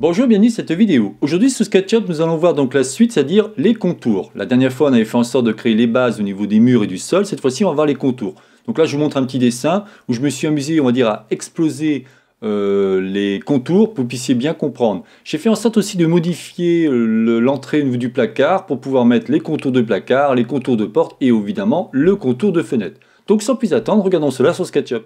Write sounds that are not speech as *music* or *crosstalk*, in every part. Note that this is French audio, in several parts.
Bonjour, bienvenue dans cette vidéo. Aujourd'hui sous SketchUp, nous allons voir donc la suite, c'est-à-dire les contours. La dernière fois, on avait fait en sorte de créer les bases au niveau des murs et du sol. Cette fois-ci, on va voir les contours. Donc là, je vous montre un petit dessin où je me suis amusé, on va dire, à exploser euh, les contours pour que vous puissiez bien comprendre. J'ai fait en sorte aussi de modifier euh, l'entrée niveau du placard pour pouvoir mettre les contours de placard, les contours de porte et évidemment le contour de fenêtre. Donc sans plus attendre, regardons cela sur SketchUp.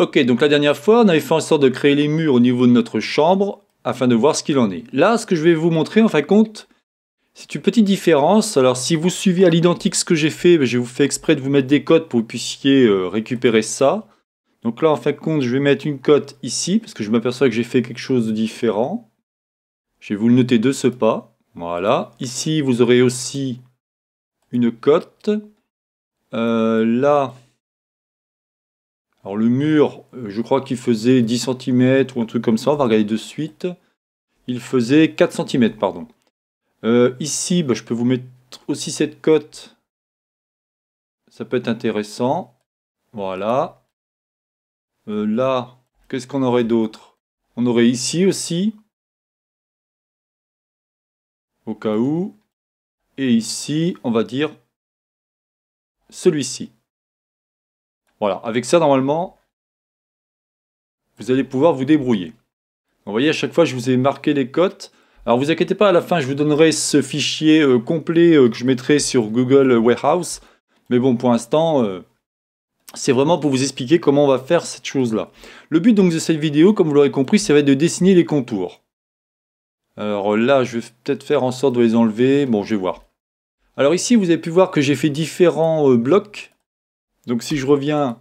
Ok, donc la dernière fois, on avait fait en sorte de créer les murs au niveau de notre chambre afin de voir ce qu'il en est. Là, ce que je vais vous montrer, en fin de compte, c'est une petite différence. Alors, si vous suivez à l'identique ce que j'ai fait, ben, je vous fais exprès de vous mettre des cotes pour que vous puissiez euh, récupérer ça. Donc là, en fin de compte, je vais mettre une cote ici, parce que je m'aperçois que j'ai fait quelque chose de différent. Je vais vous le noter de ce pas. Voilà. Ici, vous aurez aussi une cote. Euh, là, alors le mur, euh, je crois qu'il faisait 10 cm ou un truc comme ça, on va regarder de suite. Il faisait 4 cm, pardon. Euh, ici, bah, je peux vous mettre aussi cette cote. Ça peut être intéressant. Voilà. Euh, là, qu'est-ce qu'on aurait d'autre On aurait ici aussi. Au cas où. Et ici, on va dire celui-ci. Voilà, avec ça, normalement, vous allez pouvoir vous débrouiller. vous voyez, à chaque fois, je vous ai marqué les cotes. Alors, vous inquiétez pas, à la fin, je vous donnerai ce fichier euh, complet euh, que je mettrai sur Google Warehouse. Mais bon, pour l'instant, euh, c'est vraiment pour vous expliquer comment on va faire cette chose-là. Le but donc de cette vidéo, comme vous l'aurez compris, ça va être de dessiner les contours. Alors là, je vais peut-être faire en sorte de les enlever. Bon, je vais voir. Alors ici, vous avez pu voir que j'ai fait différents blocs. Donc si je reviens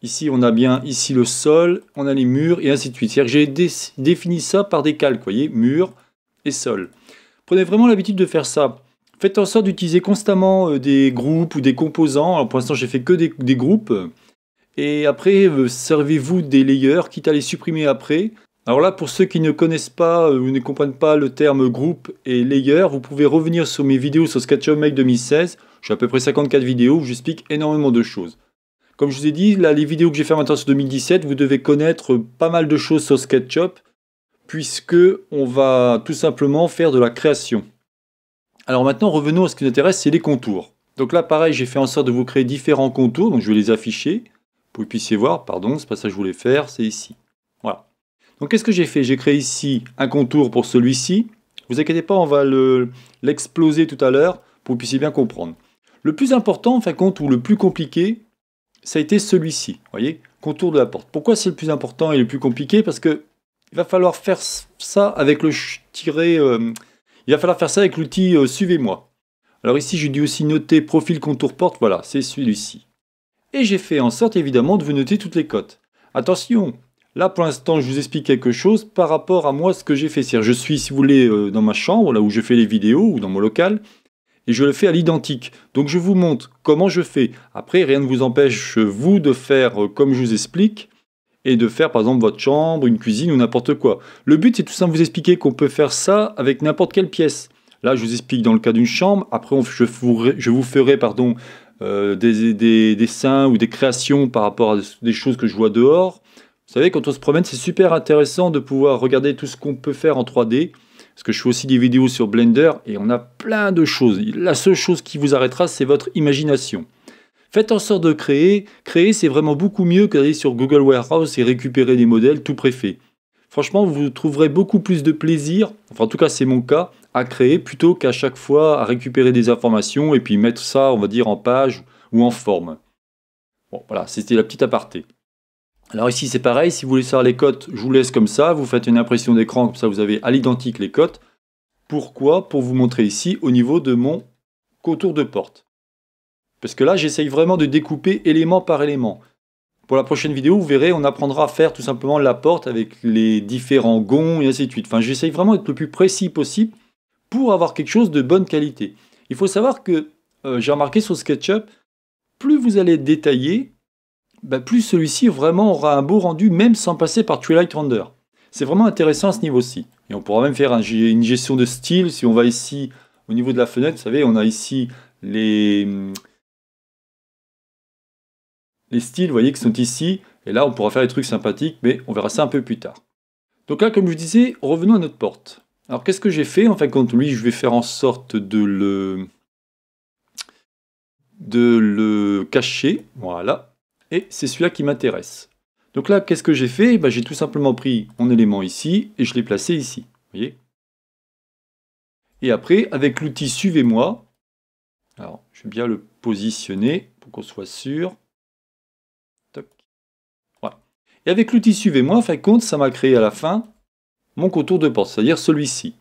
Ici, on a bien ici le sol, on a les murs, et ainsi de suite. C'est-à-dire que j'ai défini ça par des calques, vous voyez, murs et sol. Prenez vraiment l'habitude de faire ça. Faites en sorte d'utiliser constamment euh, des groupes ou des composants. pour l'instant, j'ai fait que des, groupes. Et après, euh, servez-vous des layers, quitte à les supprimer après. Alors là, pour ceux qui ne connaissent pas euh, ou ne comprennent pas le terme groupe et layer, vous pouvez revenir sur mes vidéos sur SketchUp Make 2016. J'ai à peu près 54 vidéos où j'explique énormément de choses. Comme je vous ai dit, là, les vidéos que j'ai faites maintenant sur 2017, vous devez connaître pas mal de choses sur SketchUp, puisque on va tout simplement faire de la création. Alors maintenant, revenons à ce qui nous intéresse, c'est les contours. Donc là, pareil, j'ai fait en sorte de vous créer différents contours, donc je vais les afficher, pour que vous puissiez voir, pardon, c'est pas ça que je voulais faire, c'est ici. Voilà. Donc qu'est-ce que j'ai fait J'ai créé ici un contour pour celui-ci. Vous inquiétez pas, on va l'exploser tout à l'heure pour que vous puissiez bien comprendre. Le plus important, en fin de compte, ou le plus compliqué, ça a été celui-ci, Vous voyez, contour de la porte. Pourquoi c'est le plus important et le plus compliqué Parce que il va falloir faire ça avec le euh, il va falloir faire ça avec l'outil euh, suivez-moi. Alors ici, j'ai dû aussi noter profil contour porte, voilà, c'est celui-ci. Et j'ai fait en sorte évidemment de vous noter toutes les cotes. Attention, Là, pour l'instant, je vous explique quelque chose par rapport à moi, ce que j'ai fait. cest je suis, si vous voulez, euh, dans ma chambre, là où je fais les vidéos, ou dans mon local, et je le fais à l'identique. Donc, je vous montre comment je fais. Après, rien ne vous empêche, vous, de faire euh, comme je vous explique, et de faire, par exemple, votre chambre, une cuisine, ou n'importe quoi. Le but, c'est tout simplement vous expliquer qu'on peut faire ça avec n'importe quelle pièce. Là, je vous explique dans le cas d'une chambre. Après, je, vous, ferai, pardon, euh, des, dessins ou des créations par rapport à des choses que je vois dehors. Vous savez, quand on se promène, c'est super intéressant de pouvoir regarder tout ce qu'on peut faire en 3D. Parce que je fais aussi des vidéos sur Blender et on a plein de choses. La seule chose qui vous arrêtera, c'est votre imagination. Faites en sorte de créer. Créer, c'est vraiment beaucoup mieux que d'aller sur Google Warehouse et récupérer des modèles tout préfaits. Franchement, vous trouverez beaucoup plus de plaisir, enfin en tout cas c'est mon cas, à créer plutôt qu'à chaque fois à récupérer des informations et puis mettre ça, on va dire, en page ou en forme. Bon, voilà, c'était la petite aparté. Alors ici c'est pareil, si vous voulez savoir les cotes, je vous laisse comme ça, vous faites une impression d'écran, comme ça vous avez à l'identique les cotes. Pourquoi Pour vous montrer ici au niveau de mon contour de porte. Parce que là j'essaye vraiment de découper élément par élément. Pour la prochaine vidéo, vous verrez, on apprendra à faire tout simplement la porte avec les différents gonds et ainsi de suite. Enfin, j'essaye vraiment d'être le plus précis possible pour avoir quelque chose de bonne qualité. Il faut savoir que, euh, j'ai remarqué sur SketchUp, plus vous allez détailler, bah, plus celui-ci vraiment aura un beau rendu même sans passer par Twilight Render. C'est vraiment intéressant à ce niveau-ci. Et on pourra même faire une gestion de style. Si on va ici, au niveau de la fenêtre, vous savez, on a ici les, hmm, les styles, vous voyez, qui sont ici. Et là, on pourra faire des trucs sympathiques, mais on verra ça un peu plus tard. Donc là, comme je disais, revenons à notre porte. Alors qu'est-ce que j'ai fait En fait, quand lui, je vais faire en sorte de le de le cacher. Voilà et c'est celui-là qui m'intéresse. Donc là, qu'est-ce que j'ai fait bah, J'ai tout simplement pris mon élément ici et je l'ai placé ici. Voyez et après, avec l'outil Suivez-moi, alors je vais bien le positionner pour qu'on soit sûr. Voilà. Et avec l'outil Suivez-moi, fin compte, ça m'a créé à la fin mon contour de porte, c'est-à-dire celui-ci.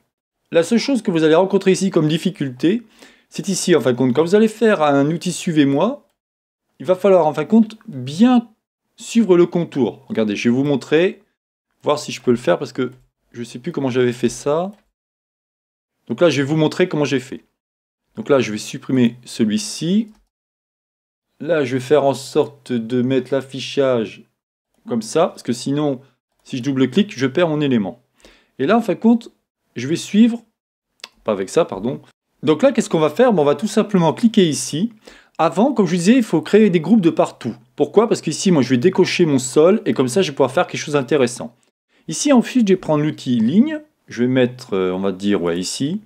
La seule chose que vous allez rencontrer ici comme difficulté, c'est ici, en fin de compte, quand vous allez faire un outil Suivez-moi, il va falloir en fin de compte bien suivre le contour. Regardez, je vais vous montrer, voir si je peux le faire parce que je ne sais plus comment j'avais fait ça. Donc là, je vais vous montrer comment j'ai fait. Donc là, je vais supprimer celui-ci. Là, je vais faire en sorte de mettre l'affichage comme ça, parce que sinon, si je double-clique, je perds mon élément. Et là, en fin de compte, je vais suivre, pas avec ça, pardon. Donc là, qu'est-ce qu'on va faire On va tout simplement cliquer ici. Avant, comme je disais, il faut créer des groupes de partout. Pourquoi Parce qu'ici, moi, je vais décocher mon sol et comme ça, je vais pouvoir faire quelque chose d'intéressant. Ici, ensuite, je vais prendre l'outil ligne. Je vais mettre, euh, on va dire, ouais, ici.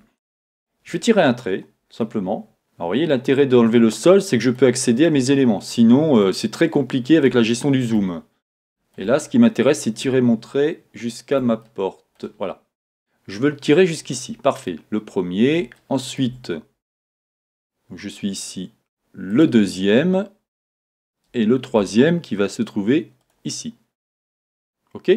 Je vais tirer un trait, simplement. Alors, vous voyez, l'intérêt d'enlever le sol, c'est que je peux accéder à mes éléments. Sinon, euh, c'est très compliqué avec la gestion du zoom. Et là, ce qui m'intéresse, c'est tirer mon trait jusqu'à ma porte. Voilà. Je veux le tirer jusqu'ici. Parfait. Le premier. Ensuite, je suis ici le deuxième et le troisième qui va se trouver ici. OK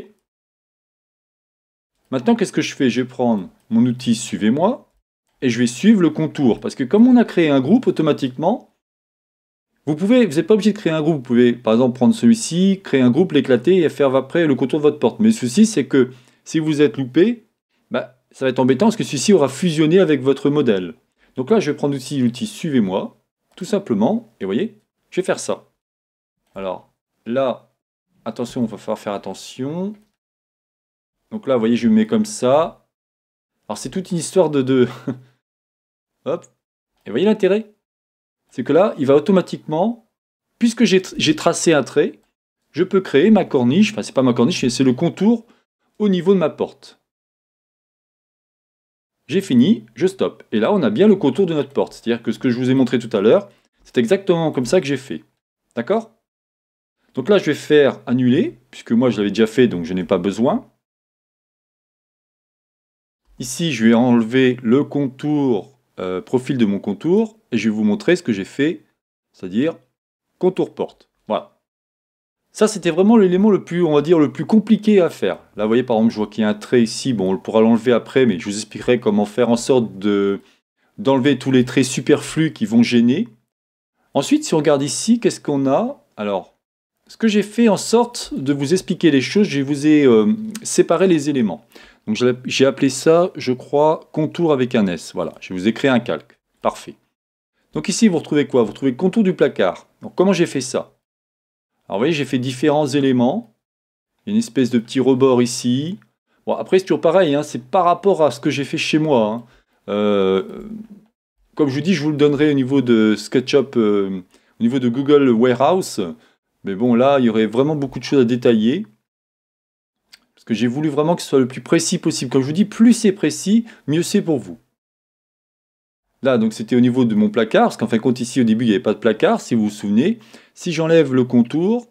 Maintenant, qu'est-ce que je fais Je vais prendre mon outil Suivez-moi et je vais suivre le contour. Parce que comme on a créé un groupe automatiquement, vous pouvez, vous n'êtes pas obligé de créer un groupe. Vous pouvez, par exemple, prendre celui-ci, créer un groupe, l'éclater et faire après le contour de votre porte. Mais le souci, c'est que si vous êtes loupé, bah, ça va être embêtant parce que celui-ci aura fusionné avec votre modèle. Donc là, je vais prendre aussi l'outil Suivez-moi. Tout simplement, et vous voyez, je vais faire ça. Alors là, attention, il va falloir faire attention. Donc là, vous voyez, je mets comme ça. Alors c'est toute une histoire de... deux. *laughs* Hop. Et vous voyez l'intérêt C'est que là, il va automatiquement, puisque j'ai tracé un trait, je peux créer ma corniche, enfin c'est pas ma corniche, c'est le contour au niveau de ma porte j'ai fini, je stoppe. Et là, on a bien le contour de notre porte. C'est-à-dire que ce que je vous ai montré tout à l'heure, c'est exactement comme ça que j'ai fait. D'accord Donc là, je vais faire annuler, puisque moi, je l'avais déjà fait, donc je n'ai pas besoin. Ici, je vais enlever le contour, euh, profil de mon contour, et je vais vous montrer ce que j'ai fait, c'est-à-dire contour porte. Ça, c'était vraiment l'élément le plus, on va dire, le plus compliqué à faire. Là, vous voyez, par exemple, je vois qu'il y a un trait ici. Bon, on pourra l'enlever après, mais je vous expliquerai comment faire en sorte d'enlever tous les traits superflus qui vont gêner. Ensuite, si on regarde ici, qu'est-ce qu'on a Alors, ce que j'ai fait en sorte de vous expliquer les choses, je vous ai euh, séparé les éléments. Donc, j'ai appelé ça, je crois, contour avec un S. Voilà, je vous ai créé un calque. Parfait. Donc ici, vous retrouvez quoi Vous retrouvez contour du placard. Donc, comment j'ai fait ça alors vous voyez, j'ai fait différents éléments. Il y a une espèce de petit rebord ici. Bon, après, c'est toujours pareil, hein, c'est par rapport à ce que j'ai fait chez moi. Hein. Euh, comme je vous dis, je vous le donnerai au niveau de SketchUp, euh, au niveau de Google Warehouse. Mais bon, là, il y aurait vraiment beaucoup de choses à détailler. Parce que j'ai voulu vraiment que ce soit le plus précis possible. Comme je vous dis, plus c'est précis, mieux c'est pour vous. Là, donc c'était au niveau de mon placard, parce qu'en fin de compte, ici, au début, il n'y avait pas de placard, si vous vous souvenez. Si j'enlève le contour,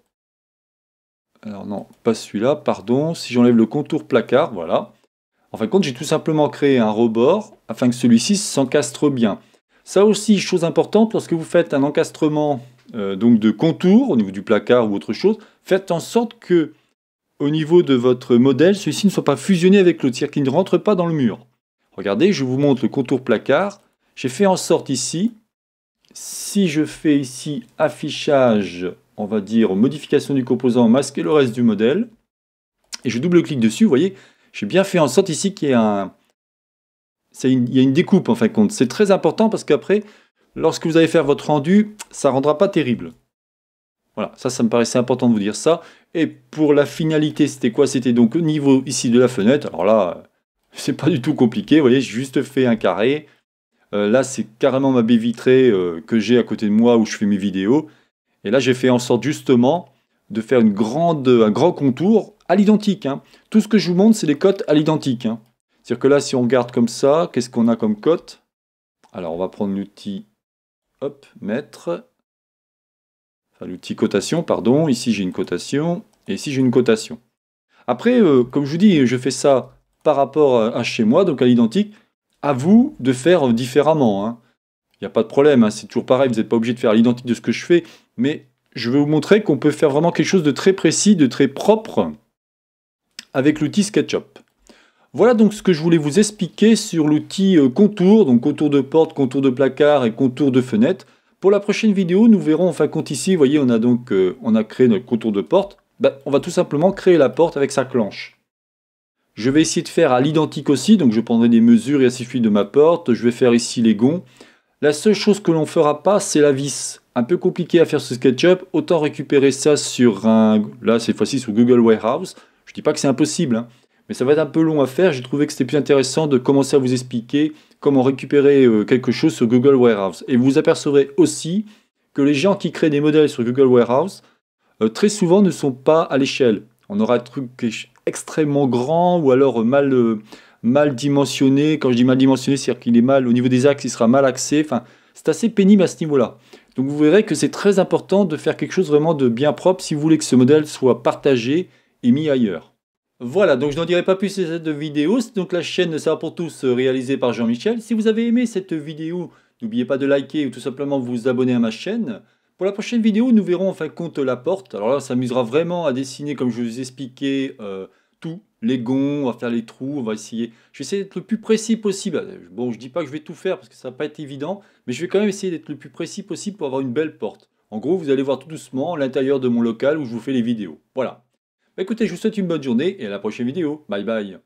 alors non, pas celui-là, pardon, si j'enlève le contour placard, voilà. En fin de compte, j'ai tout simplement créé un rebord afin que celui-ci s'encastre bien. Ça aussi, chose importante, lorsque vous faites un encastrement euh, donc de contour au niveau du placard ou autre chose, faites en sorte que au niveau de votre modèle, celui-ci ne soit pas fusionné avec l'autre, c'est-à-dire qu'il ne rentre pas dans le mur. Regardez, je vous montre le contour placard. J'ai fait en sorte ici, si je fais ici affichage, on va dire modification du composant, masquer le reste du modèle, et je double-clique dessus, vous voyez, j'ai bien fait en sorte ici qu'il y ait un... Une, il y a une découpe en fin de compte. C'est très important parce qu'après, lorsque vous allez faire votre rendu, ça ne rendra pas terrible. Voilà, ça, ça me paraissait important de vous dire ça. Et pour la finalité, c'était quoi C'était donc au niveau ici de la fenêtre. Alors là, *laughs* c'est pas du tout compliqué, vous voyez, j'ai juste fait un carré. Euh, là, c'est carrément ma baie vitrée euh, que j'ai à côté de moi où je fais mes vidéos. Et là, j'ai fait en sorte justement de faire un grand contour à l'identique. Hein. Tout ce que je vous montre, c'est les cotes à l'identique. Hein. C'est-à-dire que là, si on regarde comme ça, qu'est-ce qu'on a comme cote Alors, on va prendre l'outil hop, mettre, l'outil cotation, pardon. Ici, j'ai une cotation et ici, j'ai une cotation. Après, euh, comme je vous dis, je fais ça par rapport à chez moi, donc à l'identique à vous de faire différemment. Hein. Il n'y a pas de problème, hein, c'est toujours pareil, vous n'êtes pas obligé de faire l'identique de ce que je fais, mais je vais vous montrer qu'on peut faire vraiment quelque chose de très précis, de très propre avec l'outil SketchUp. Voilà donc ce que je voulais vous expliquer sur l'outil euh, contour, donc contour de porte, contour de placard et contour de fenêtre. Pour la prochaine vidéo, nous verrons en fin de compte ici, vous voyez, on a donc euh, on a créé notre contour de porte. Ben, on va tout simplement créer la porte avec sa clenche. Je vais essayer de faire à l'identique aussi, donc je prendrai des mesures et ainsi de suite de ma porte. Je vais faire ici les gonds. La seule chose que l'on ne fera pas, c'est la vis. Un peu compliqué à faire sur SketchUp, autant récupérer ça sur un... Là, cette fois-ci, sur Google Warehouse. Je ne dis pas que c'est impossible, hein, mais ça va être un peu long à faire. J'ai trouvé que c'était plus intéressant de commencer à vous expliquer comment récupérer euh, quelque chose sur Google Warehouse. Et vous apercevrez aussi que les gens qui créent des modèles sur Google Warehouse, euh, très souvent ne sont pas à l'échelle. On aura un truc extrêmement grand ou alors euh, mal, euh, mal dimensionné. Quand je dis mal dimensionné, c'est-à-dire qu'il est mal au niveau des axes, il sera mal axé. Enfin, c'est assez pénible à ce niveau-là. Donc vous verrez que c'est très important de faire quelque chose vraiment de bien propre si vous voulez que ce modèle soit partagé et mis ailleurs. Voilà, donc je n'en dirai pas plus sur cette vidéo. donc la chaîne sera pour tous euh, réalisée par Jean-Michel. Si vous avez aimé cette vidéo, n'oubliez pas de liker ou tout simplement vous abonner à ma chaîne. Pour la prochaine vidéo, nous verrons en fin de compte la porte. Alors là, on s'amusera vraiment à dessiner, comme je vous expliquais, expliqué, tout. Les gonds, on va faire les trous, on va essayer. Je vais essayer d'être le plus précis possible. Bon, je ne dis pas que je vais tout faire parce que ça va pas être évident, mais je vais quand même essayer d'être le plus précis possible pour avoir une belle porte. En gros, vous allez voir tout doucement l'intérieur de mon local où je vous fais les vidéos. Voilà. Bah, écoutez, je vous souhaite une bonne journée et à la prochaine vidéo. Bye bye